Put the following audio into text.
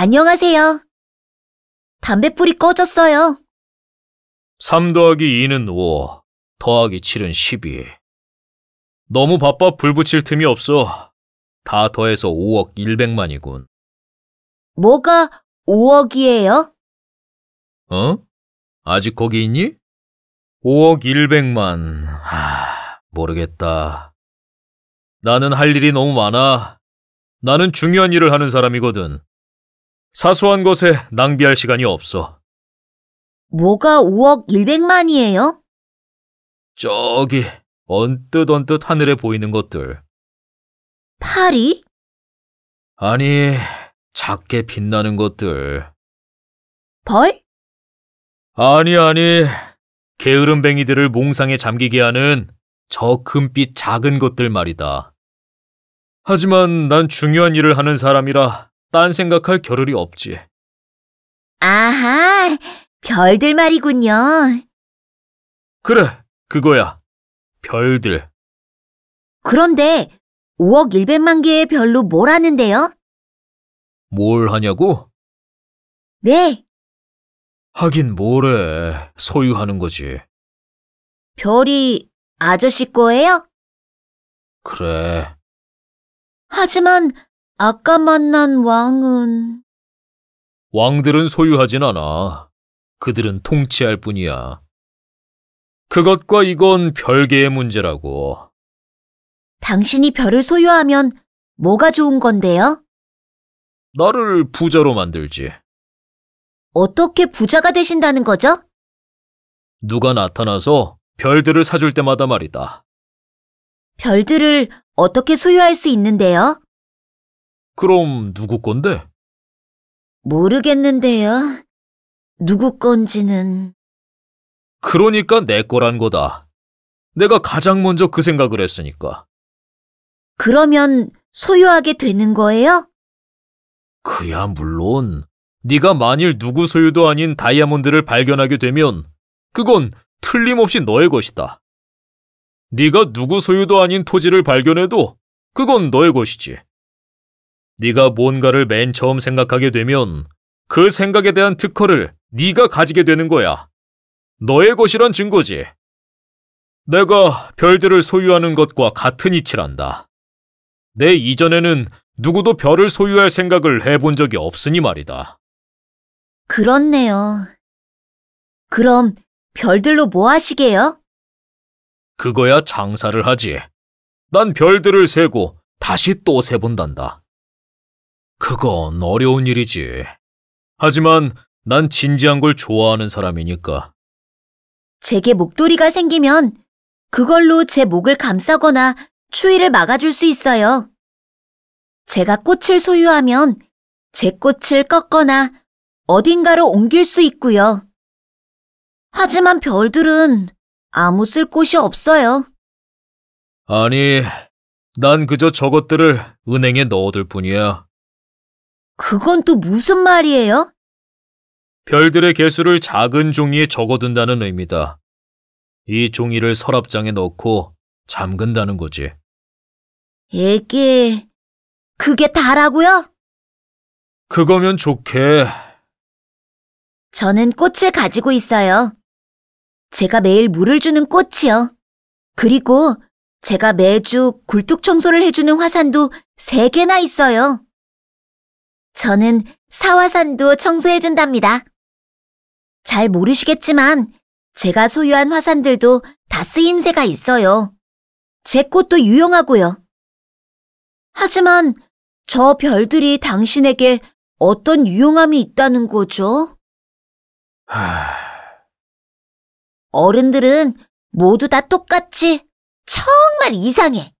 안녕하세요. 담뱃불이 꺼졌어요. 3 더하기 2는 5, 더하기 7은 12. 너무 바빠 불 붙일 틈이 없어. 다 더해서 5억 1백만이군. 뭐가 5억이에요? 어? 아직 거기 있니? 5억 1백만. 하, 모르겠다. 나는 할 일이 너무 많아. 나는 중요한 일을 하는 사람이거든. 사소한 것에 낭비할 시간이 없어. 뭐가 5억 1백만이에요? 저기 언뜻 언뜻 하늘에 보이는 것들. 파리? 아니, 작게 빛나는 것들. 벌? 아니, 아니. 게으름뱅이들을 몽상에 잠기게 하는 저 금빛 작은 것들 말이다. 하지만 난 중요한 일을 하는 사람이라 딴 생각할 겨를이 없지. 아하, 별들 말이군요. 그래, 그거야. 별들. 그런데 5억 1백만 개의 별로 뭘 하는데요? 뭘 하냐고? 네, 하긴 뭐래. 소유하는 거지. 별이 아저씨 거예요? 그래. 하지만 아까 만난 왕은 왕들은 소유하진 않아. 그들은 통치할 뿐이야. 그것과 이건 별개의 문제라고. 당신이 별을 소유하면 뭐가 좋은 건데요? 나를 부자로 만들지. 어떻게 부자가 되신다는 거죠? 누가 나타나서 별들을 사줄 때마다 말이다. 별들을 어떻게 소유할 수 있는데요? 그럼 누구 건데? 모르겠는데요. 누구 건지는. 그러니까 내 거란 거다. 내가 가장 먼저 그 생각을 했으니까. 그러면 소유하게 되는 거예요? 그야 물론 네가 만일 누구 소유도 아닌 다이아몬드를 발견하게 되면 그건 틀림없이 너의 것이다. 네가 누구 소유도 아닌 토지를 발견해도 그건 너의 것이지. 네가 뭔가를 맨 처음 생각하게 되면 그 생각에 대한 특허를 네가 가지게 되는 거야. 너의 것이란 증거지. 내가 별들을 소유하는 것과 같은 이치란다. 내 이전에는 누구도 별을 소유할 생각을 해본 적이 없으니 말이다. 그렇네요. 그럼 별들로 뭐 하시게요? 그거야 장사를 하지. 난 별들을 세고 다시 또 세본단다. 그건 어려운 일이지. 하지만 난 진지한 걸 좋아하는 사람이니까. 제게 목도리가 생기면 그걸로 제 목을 감싸거나 추위를 막아줄 수 있어요. 제가 꽃을 소유하면 제 꽃을 꺾거나 어딘가로 옮길 수 있고요. 하지만 별들은 아무 쓸 곳이 없어요. 아니, 난 그저 저것들을 은행에 넣어둘 뿐이야. 그건 또 무슨 말이에요? 별들의 개수를 작은 종이에 적어둔다는 의미다. 이 종이를 서랍장에 넣고 잠근다는 거지. 이게 그게 다라고요? 그거면 좋게. 저는 꽃을 가지고 있어요. 제가 매일 물을 주는 꽃이요. 그리고 제가 매주 굴뚝 청소를 해주는 화산도 세개나 있어요. 저는 사화산도 청소해준답니다. 잘 모르시겠지만 제가 소유한 화산들도 다 쓰임새가 있어요. 제 꽃도 유용하고요. 하지만 저 별들이 당신에게 어떤 유용함이 있다는 거죠? 하... 어른들은 모두 다 똑같이 정말 이상해.